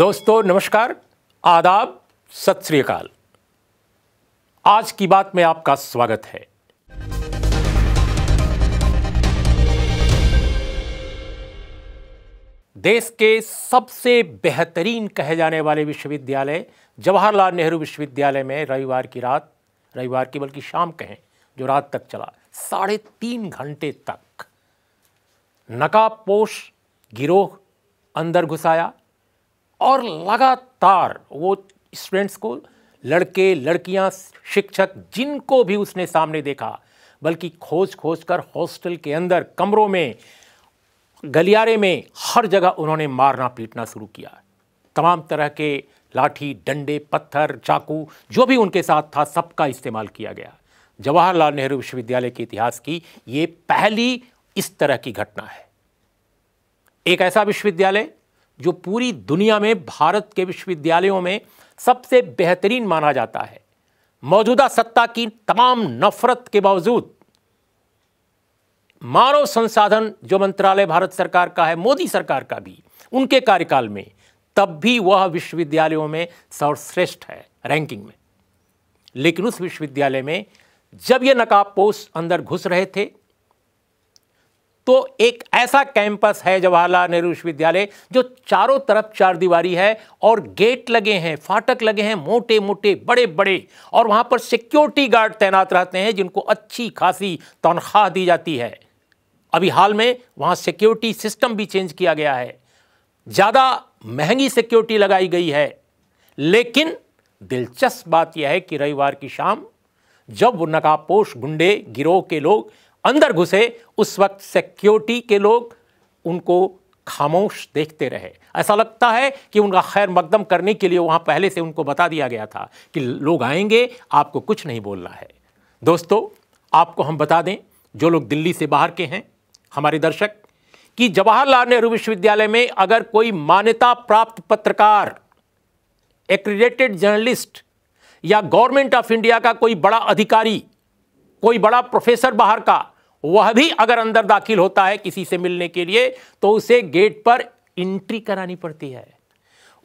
दोस्तों नमस्कार आदाब सत श्रीकाल आज की बात में आपका स्वागत है देश के सबसे बेहतरीन कहे जाने वाले विश्वविद्यालय जवाहरलाल नेहरू विश्वविद्यालय में रविवार की रात रविवार की बल्कि शाम कहें जो रात तक चला साढ़े तीन घंटे तक नकाबपोश गिरोह अंदर घुसाया और लगातार वो स्टूडेंट्स को लड़के लड़कियां शिक्षक जिनको भी उसने सामने देखा बल्कि खोज खोज कर हॉस्टल के अंदर कमरों में गलियारे में हर जगह उन्होंने मारना पीटना शुरू किया तमाम तरह के लाठी डंडे पत्थर चाकू जो भी उनके साथ था सबका इस्तेमाल किया गया जवाहरलाल नेहरू विश्वविद्यालय के इतिहास की ये पहली इस तरह की घटना है एक ऐसा विश्वविद्यालय जो पूरी दुनिया में भारत के विश्वविद्यालयों में सबसे बेहतरीन माना जाता है मौजूदा सत्ता की तमाम नफरत के बावजूद मानव संसाधन जो मंत्रालय भारत सरकार का है मोदी सरकार का भी उनके कार्यकाल में तब भी वह विश्वविद्यालयों में सर्वश्रेष्ठ है रैंकिंग में लेकिन उस विश्वविद्यालय में जब ये नकाबपोश अंदर घुस रहे थे तो एक ऐसा कैंपस है जवाहरलाल नेहरू विश्वविद्यालय जो चारों तरफ चार दीवारी है और गेट लगे हैं फाटक लगे हैं मोटे मोटे बड़े बड़े और वहां पर सिक्योरिटी गार्ड तैनात रहते हैं जिनको अच्छी खासी तनख्वाह दी जाती है अभी हाल में वहां सिक्योरिटी सिस्टम भी चेंज किया गया है ज़्यादा महंगी सिक्योरिटी लगाई गई है लेकिन दिलचस्प बात यह है कि रविवार की शाम जब नकाबपोश गुंडे गिरोह के लोग अंदर घुसे उस वक्त सिक्योरिटी के लोग उनको खामोश देखते रहे ऐसा लगता है कि उनका खैर मकदम करने के लिए वहाँ पहले से उनको बता दिया गया था कि लोग आएंगे आपको कुछ नहीं बोलना है दोस्तों आपको हम बता दें जो लोग दिल्ली से बाहर के हैं हमारे दर्शक कि जवाहरलाल नेहरू विश्वविद्यालय में अगर कोई मान्यता प्राप्त पत्रकार एक्रीडेटेड जर्नलिस्ट या गवर्नमेंट ऑफ इंडिया का कोई बड़ा अधिकारी कोई बड़ा प्रोफेसर बाहर का वह भी अगर अंदर दाखिल होता है किसी से मिलने के लिए तो उसे गेट पर एंट्री करानी पड़ती है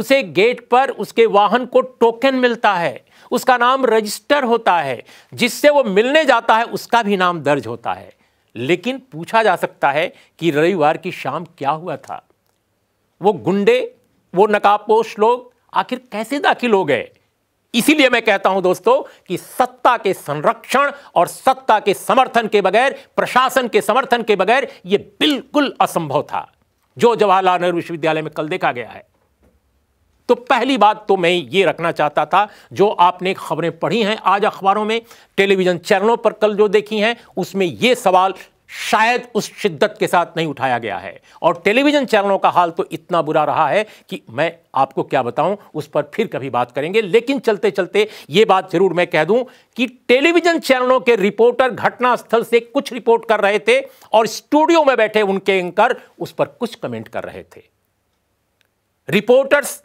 उसे गेट पर उसके वाहन को टोकन मिलता है उसका नाम रजिस्टर होता है जिससे वो मिलने जाता है उसका भी नाम दर्ज होता है लेकिन पूछा जा सकता है कि रविवार की शाम क्या हुआ था वो गुंडे वो नकाबपोश लोग आखिर कैसे दाखिल हो गए इसीलिए मैं कहता हूं दोस्तों कि सत्ता के संरक्षण और सत्ता के समर्थन के बगैर प्रशासन के समर्थन के बगैर यह बिल्कुल असंभव था जो जवाहरलाल नेहरू विश्वविद्यालय में कल देखा गया है तो पहली बात तो मैं ये रखना चाहता था जो आपने खबरें पढ़ी हैं आज अखबारों में टेलीविजन चैनलों पर कल जो देखी हैं उसमें यह सवाल शायद उस शिद्दत के साथ नहीं उठाया गया है और टेलीविज़न चैनलों का हाल तो इतना बुरा रहा है कि मैं आपको क्या बताऊं उस पर फिर कभी बात करेंगे लेकिन चलते चलते यह बात जरूर मैं कह दूं कि टेलीविज़न चैनलों के रिपोर्टर घटनास्थल से कुछ रिपोर्ट कर रहे थे और स्टूडियो में बैठे उनके एंकर उस पर कुछ कमेंट कर रहे थे रिपोर्टर्स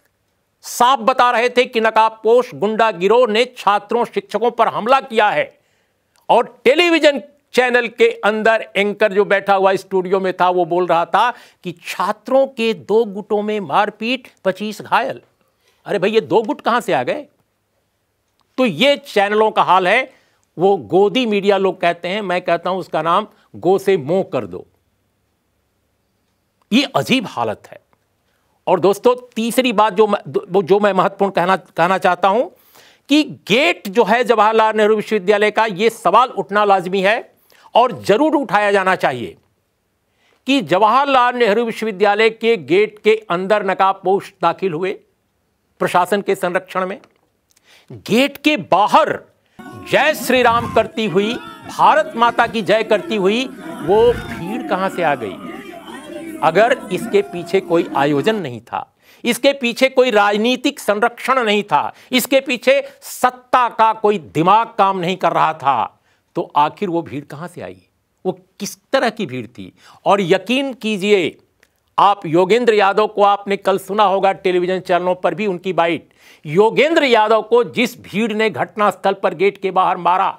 साफ बता रहे थे कि नकाबपोश गुंडा गिरोह ने छात्रों शिक्षकों पर हमला किया है और टेलीविजन चैनल के अंदर एंकर जो बैठा हुआ स्टूडियो में था वो बोल रहा था कि छात्रों के दो गुटों में मारपीट पच्चीस घायल अरे भाई ये दो गुट कहां से आ गए तो ये चैनलों का हाल है वो गोदी मीडिया लोग कहते हैं मैं कहता हूं उसका नाम गो से मोह कर दो ये अजीब हालत है और दोस्तों तीसरी बात जो मैं जो मैं महत्वपूर्ण कहना कहना चाहता हूं कि गेट जो है जवाहरलाल नेहरू विश्वविद्यालय का ये सवाल उठना लाजमी है और ज़रूर उठाया जाना चाहिए कि जवाहरलाल नेहरू विश्वविद्यालय के गेट के अंदर नकाबपोश दाखिल हुए प्रशासन के संरक्षण में गेट के बाहर जय श्री राम करती हुई भारत माता की जय करती हुई वो भीड़ कहां से आ गई अगर इसके पीछे कोई आयोजन नहीं था इसके पीछे कोई राजनीतिक संरक्षण नहीं था इसके पीछे सत्ता का कोई दिमाग काम नहीं कर रहा था तो आखिर वो भीड़ कहाँ से आई वो किस तरह की भीड़ थी और यकीन कीजिए आप योगेंद्र यादव को आपने कल सुना होगा टेलीविजन चैनलों पर भी उनकी बाइट योगेंद्र यादव को जिस भीड़ ने घटनास्थल पर गेट के बाहर मारा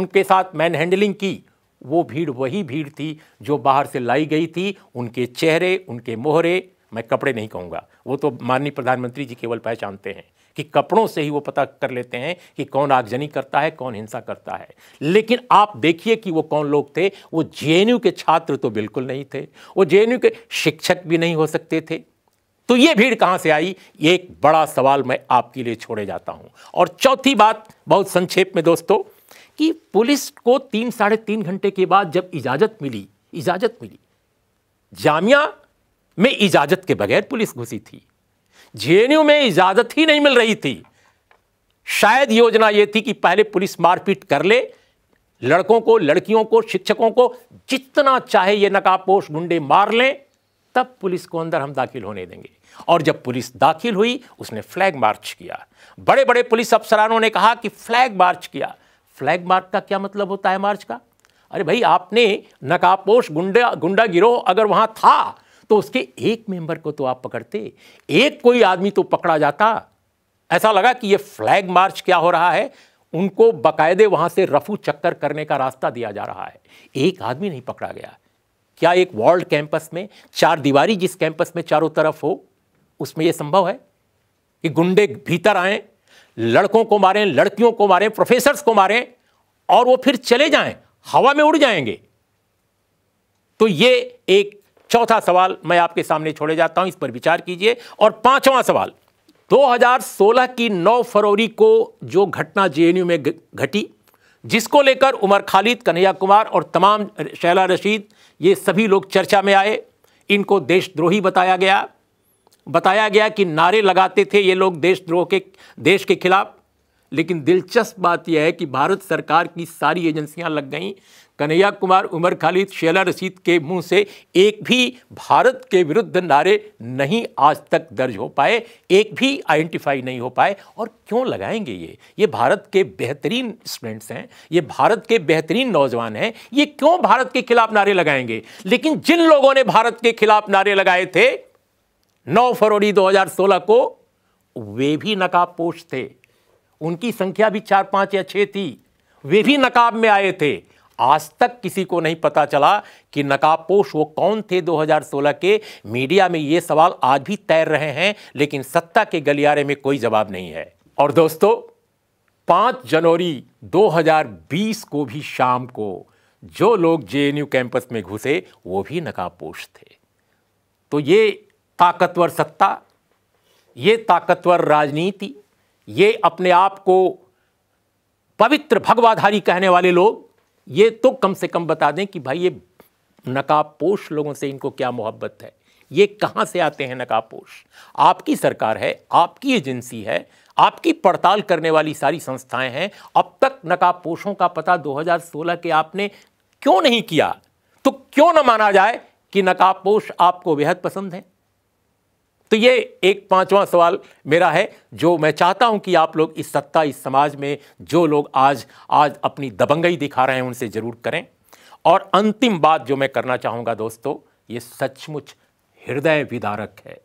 उनके साथ मैन हैंडलिंग की वो भीड़ वही भीड़ थी जो बाहर से लाई गई थी उनके चेहरे उनके मोहरे मैं कपड़े नहीं कहूँगा वो तो माननीय प्रधानमंत्री जी केवल पहचानते हैं कि कपड़ों से ही वो पता कर लेते हैं कि कौन आगजनी करता है कौन हिंसा करता है लेकिन आप देखिए कि वो कौन लोग थे वो जे के छात्र तो बिल्कुल नहीं थे वो जे के शिक्षक भी नहीं हो सकते थे तो ये भीड़ कहां से आई ये एक बड़ा सवाल मैं आपके लिए छोड़े जाता हूं और चौथी बात बहुत संक्षेप में दोस्तों कि पुलिस को तीन साढ़े तीन घंटे के बाद जब इजाज़त मिली इजाज़त मिली जामिया में इजाज़त के बगैर पुलिस घुसी थी जे में इजाज़त ही नहीं मिल रही थी शायद योजना यह थी कि पहले पुलिस मारपीट कर ले लड़कों को लड़कियों को शिक्षकों को जितना चाहे ये नकाबपोश गुंडे मार लें तब पुलिस को अंदर हम दाखिल होने देंगे और जब पुलिस दाखिल हुई उसने फ्लैग मार्च किया बड़े बड़े पुलिस अफसरानों ने कहा कि फ्लैग मार्च किया फ्लैग मार्च का क्या मतलब होता है मार्च का अरे भाई आपने नकाबपोश गुंडा गुंडा गिरोह अगर वहां था तो उसके एक मेंबर को तो आप पकड़ते एक कोई आदमी तो पकड़ा जाता ऐसा लगा कि ये फ्लैग मार्च क्या हो रहा है उनको बकायदे वहां से रफू चक्कर करने का रास्ता दिया जा रहा है एक आदमी नहीं पकड़ा गया क्या एक वर्ल्ड कैंपस में चार दीवारी जिस कैंपस में चारों तरफ हो उसमें यह संभव है कि गुंडे भीतर आए लड़कों को मारें लड़कियों को मारें प्रोफेसर को मारें और वो फिर चले जाएं हवा में उड़ जाएंगे तो ये एक चौथा सवाल मैं आपके सामने छोड़े जाता हूं इस पर विचार कीजिए और पांचवा सवाल 2016 की 9 फरवरी को जो घटना जेएनयू में घटी जिसको लेकर उमर खालिद कन्हैया कुमार और तमाम शैला रशीद ये सभी लोग चर्चा में आए इनको देशद्रोही बताया गया बताया गया कि नारे लगाते थे ये लोग देशद्रोह के देश के खिलाफ लेकिन दिलचस्प बात यह है कि भारत सरकार की सारी एजेंसियां लग गईं कन्हैया कुमार उमर खालिद शेला रशीद के मुंह से एक भी भारत के विरुद्ध नारे नहीं आज तक दर्ज हो पाए एक भी आइडेंटिफाई नहीं हो पाए और क्यों लगाएंगे ये ये भारत के बेहतरीन स्टूडेंट्स हैं ये भारत के बेहतरीन नौजवान हैं ये क्यों भारत के खिलाफ नारे लगाएंगे लेकिन जिन लोगों ने भारत के खिलाफ नारे लगाए थे नौ फरवरी दो को वे भी नकाबपोश थे उनकी संख्या भी चार पांच या छह थी वे भी नकाब में आए थे आज तक किसी को नहीं पता चला कि नकाबपोश वो कौन थे 2016 के मीडिया में ये सवाल आज भी तैर रहे हैं लेकिन सत्ता के गलियारे में कोई जवाब नहीं है और दोस्तों पांच जनवरी 2020 को भी शाम को जो लोग जे कैंपस में घुसे वो भी नकाबपोश थे तो ये ताकतवर सत्ता ये ताकतवर राजनीति ये अपने आप को पवित्र भगवाधारी कहने वाले लोग ये तो कम से कम बता दें कि भाई ये नकाबपोश लोगों से इनको क्या मोहब्बत है ये कहाँ से आते हैं नकाबपोश आपकी सरकार है आपकी एजेंसी है आपकी पड़ताल करने वाली सारी संस्थाएं हैं अब तक नकाबपोशों का पता 2016 के आपने क्यों नहीं किया तो क्यों ना माना जाए कि नकाबपोश आपको बेहद पसंद है तो ये एक पांचवा सवाल मेरा है जो मैं चाहता हूं कि आप लोग इस सत्ता इस समाज में जो लोग आज आज अपनी दबंगई दिखा रहे हैं उनसे ज़रूर करें और अंतिम बात जो मैं करना चाहूंगा दोस्तों ये सचमुच हृदय विदारक है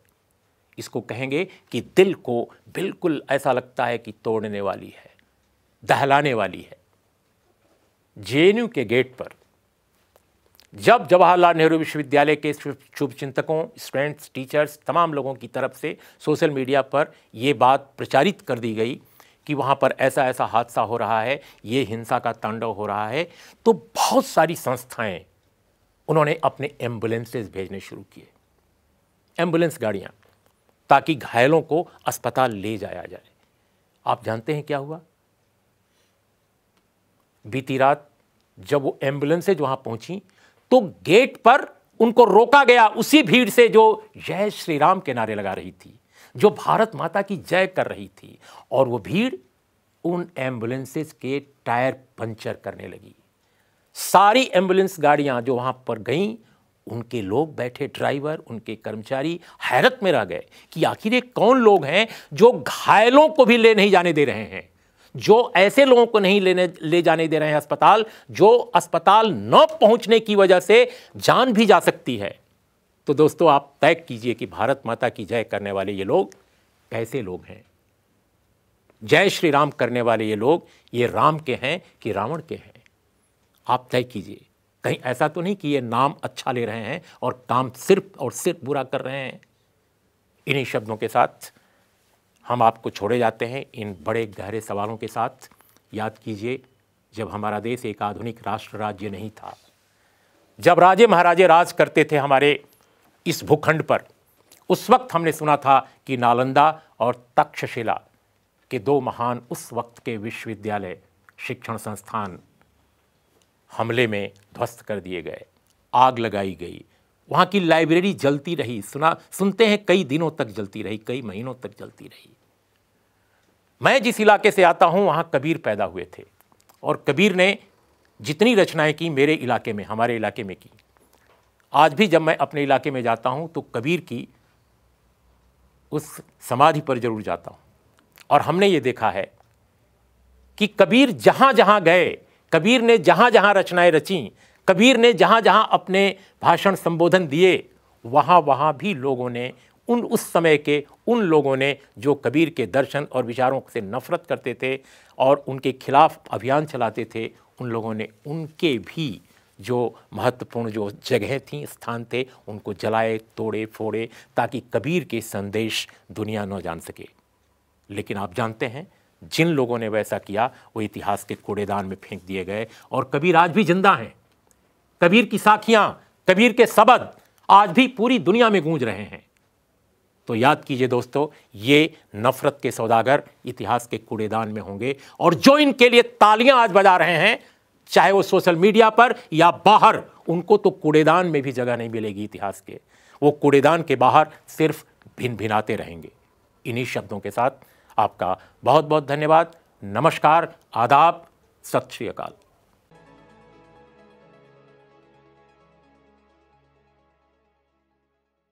इसको कहेंगे कि दिल को बिल्कुल ऐसा लगता है कि तोड़ने वाली है दहलाने वाली है जे के गेट पर जब जवाहरलाल नेहरू विश्वविद्यालय के शुभ चिंतकों स्टूडेंट्स टीचर्स तमाम लोगों की तरफ से सोशल मीडिया पर ये बात प्रचारित कर दी गई कि वहाँ पर ऐसा ऐसा हादसा हो रहा है ये हिंसा का तांडव हो रहा है तो बहुत सारी संस्थाएं उन्होंने अपने एम्बुलेंसेज भेजने शुरू किए एम्बुलेंस गाड़ियाँ ताकि घायलों को अस्पताल ले जाया जाए आप जानते हैं क्या हुआ बीती रात जब वो एम्बुलेंसेज वहाँ पहुँची तो गेट पर उनको रोका गया उसी भीड़ से जो जय श्री राम के नारे लगा रही थी जो भारत माता की जय कर रही थी और वो भीड़ उन एम्बुलेंसेस के टायर पंचर करने लगी सारी एम्बुलेंस गाड़ियां जो वहां पर गईं उनके लोग बैठे ड्राइवर उनके कर्मचारी हैरत में रह गए कि आखिर ये कौन लोग हैं जो घायलों को भी ले नहीं जाने दे रहे हैं जो ऐसे लोगों को नहीं लेने ले जाने दे रहे हैं अस्पताल जो अस्पताल न पहुंचने की वजह से जान भी जा सकती है तो दोस्तों आप तय कीजिए कि भारत माता की जय करने वाले ये लोग कैसे लोग हैं जय श्री राम करने वाले ये लोग ये राम के हैं कि रावण के हैं आप तय कीजिए कहीं ऐसा तो नहीं कि ये नाम अच्छा ले रहे हैं और काम सिर्फ और सिर्फ बुरा कर रहे हैं इन्हीं शब्दों के साथ हम आपको छोड़े जाते हैं इन बड़े गहरे सवालों के साथ याद कीजिए जब हमारा देश एक आधुनिक राष्ट्र राज्य नहीं था जब राजे महाराजे राज करते थे हमारे इस भूखंड पर उस वक्त हमने सुना था कि नालंदा और तक्षशिला के दो महान उस वक्त के विश्वविद्यालय शिक्षण संस्थान हमले में ध्वस्त कर दिए गए आग लगाई गई वहाँ की लाइब्रेरी जलती रही सुना सुनते हैं कई दिनों तक जलती रही कई महीनों तक जलती रही मैं जिस इलाके से आता हूँ वहाँ कबीर पैदा हुए थे और कबीर ने जितनी रचनाएं की मेरे इलाके में हमारे इलाके में की आज भी जब मैं अपने इलाके में जाता हूँ तो कबीर की उस समाधि पर जरूर जाता हूँ और हमने ये देखा है कि कबीर जहाँ जहाँ गए कबीर ने जहाँ जहाँ रचनाएं रचीं कबीर ने जहाँ जहाँ अपने भाषण संबोधन दिए वहाँ वहाँ भी लोगों ने उन उस समय के उन लोगों ने जो कबीर के दर्शन और विचारों से नफरत करते थे और उनके खिलाफ अभियान चलाते थे उन लोगों ने उनके भी जो महत्वपूर्ण जो जगह थी स्थान थे उनको जलाए तोड़े फोड़े ताकि कबीर के संदेश दुनिया न जान सके लेकिन आप जानते हैं जिन लोगों ने वैसा किया वो इतिहास के कूड़ेदान में फेंक दिए गए और कबीर आज भी जिंदा हैं कबीर की साखियां कबीर के सबद आज भी पूरी दुनिया में गूंज रहे हैं तो याद कीजिए दोस्तों ये नफरत के सौदागर इतिहास के कूड़ेदान में होंगे और जो इनके लिए तालियां आज बजा रहे हैं चाहे वो सोशल मीडिया पर या बाहर उनको तो कूड़ेदान में भी जगह नहीं मिलेगी इतिहास के वो कूड़ेदान के बाहर सिर्फ भिन भिनाते रहेंगे इन्हीं शब्दों के साथ आपका बहुत बहुत धन्यवाद नमस्कार आदाब सत श्री अकाल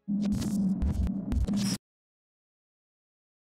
you